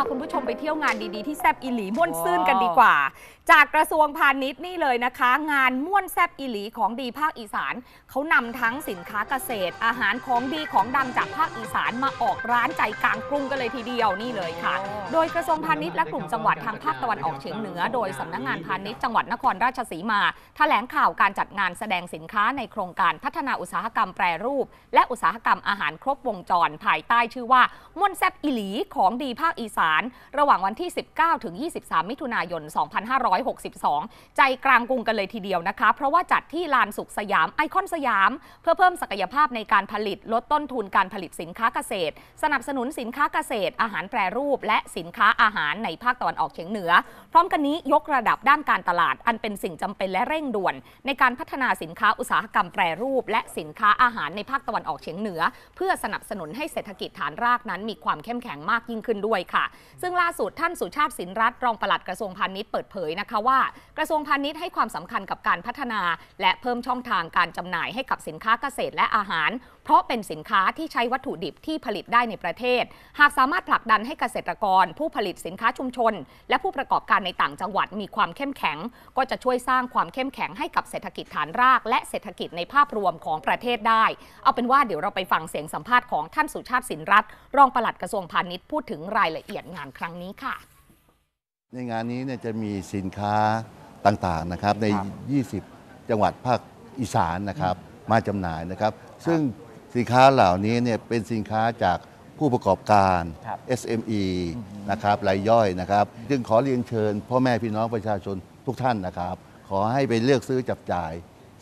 าคุณผู้ชมไปเที่ยวงานดี ๆ ที่แซบอิหลีม่วนซื่นกันดีกว่า จากกระทรวงพาณิชย์นี่เลยนะคะ งานม่วนแซบอิหลีของดีภาคอีสานเขานำทั้งสินค้าเกษตร อาหารของดีของดังจากภาคอีสานมาออกร้านใจกลางกรุงกันเลยทีเดียวนี่เลยค่ะ โดยกระทรวงพาณิชย์และกลุ่มจังหวัดทางภาคตะวันออกเฉียงเหนือ โดยสำนักงานพาณิชย์ จังหวัดนครราชสีมาแถลงข่าวการจัดงานแสดงสินค้าในโครงการพัฒนาอุตสาหกรรมแปรรูป และอุตสาหกรรมอาหารครบวงจรภายใต้ชื่อว่าม่วนแซบอิหลี ของดีภาคอีสานานระหว่างวันที่ 19 ถึง 23 มิถุนายน 2562 ใจกลางกรุงกันเลยทีเดียวนะคะ เพราะว่าจัดที่ลานสุขสยามไอคอนสยาม เพื่อเพิ่มศักยภาพในการผลิตลดต้นทุนการผลิตสินค้าเกษตร สนับสนุนสินค้าเกษตร อาหารแปรรูป และสินค้าอาหารในภาคตะวันออกเฉียงเหนือ พร้อมกันนี้ยกระดับด้านการตลาด อันเป็นสิ่งจำเป็นและเร่งด่วน ในการพัฒนาสินค้าอุตสาหกรรมแปรรูป และสินค้าอาหารในภาคตะวันออกเฉียงเหนือ เพื่อสนับสนุนให้เศรษฐกิจฐานรากนั้นมีความเข้มแข็งมากยิ่งขึ้นด้วยค่ะซึ่งล่าสุดท่านสุชาติสินรัตน์รองปลัดกระทรวงพาณิชย์เปิดเผยนะคะว่ากระทรวงพาณิชย์ให้ความสำคัญกับการพัฒนา และเพิ่มช่องทางการจำหน่ายให้กับสินค้าเกษตรและอาหาร เพราะเป็นสินค้าที่ใช้วัตถุดิบที่ผลิตได้ในประเทศ หากสามารถผลักดันให้เกษตรกร ผู้ผลิตสินค้าชุมชน และผู้ประกอบการในต่างจังหวัดมีความเข้มแข็ง ก็จะช่วยสร้างความเข้มแข็งให้กับเศรษฐกิจฐานราก และเศรษฐกิจในภาพรวมของประเทศได้ เอาเป็นว่าเดี๋ยวเราไปฟังเสียงสัมภาษณ์ของท่านสุชาติสินรัตน์รองปลัดกระทรวงพาณิชย์พูดถึงรายละเอียดงานครั้งนี้ค่ะ ในงานนี้เนี่ยจะมีสินค้าต่างๆนะครับใน 20 จังหวัดภาคอีสานนะครับมาจำหน่ายนะครับซึ่งสินค้าเหล่านี้เนี่ยเป็นสินค้าจากผู้ประกอบการร SME นะครับรายย่อยนะครับจึงขอเรียนเชิญพ่อแม่พี่น้องประชาชนทุกท่านนะครับ ขอให้ไปเลือกซื้อจับจ่าย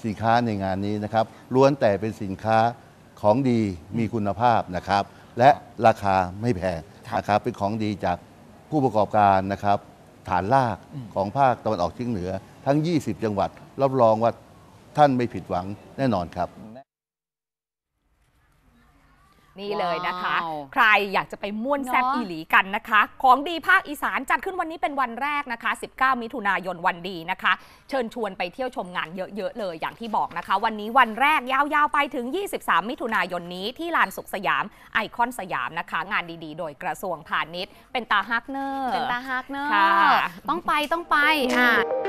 สินค้าในงานนี้นะครับล้วนแต่เป็นสินค้าของดีมีคุณภาพนะครับและราคาไม่แพงครับนะครับเป็นของดีจากผู้ประกอบการนะครับ ฐานลากของภาคตะวันออกเฉียงเหนือ ทั้ง 20 จังหวัดรับรองว่าท่านไม่ผิดหวังแน่นอนครับนี่เลยนะคะ ใครอยากจะไปม่วนแซบอีหลีกันนะคะ ของดีภาคอีสานจัดขึ้นวันนี้เป็นวันแรกนะคะ 19 มิถุนายนวันดีนะคะ เชิญชวนไปเที่ยวชมงานเยอะๆเลยอย่างที่บอกนะคะ วันนี้วันแรกยาวๆไปถึง 23 มิถุนายนนี้ที่ลานสุขสยามไอคอนสยามนะคะ งานดีๆ โดยกระทรวงพาณิชย์เป็นตาฮักเนอร์เป็นตาฮักเนอร์ต้องไปต้องไปค่ะ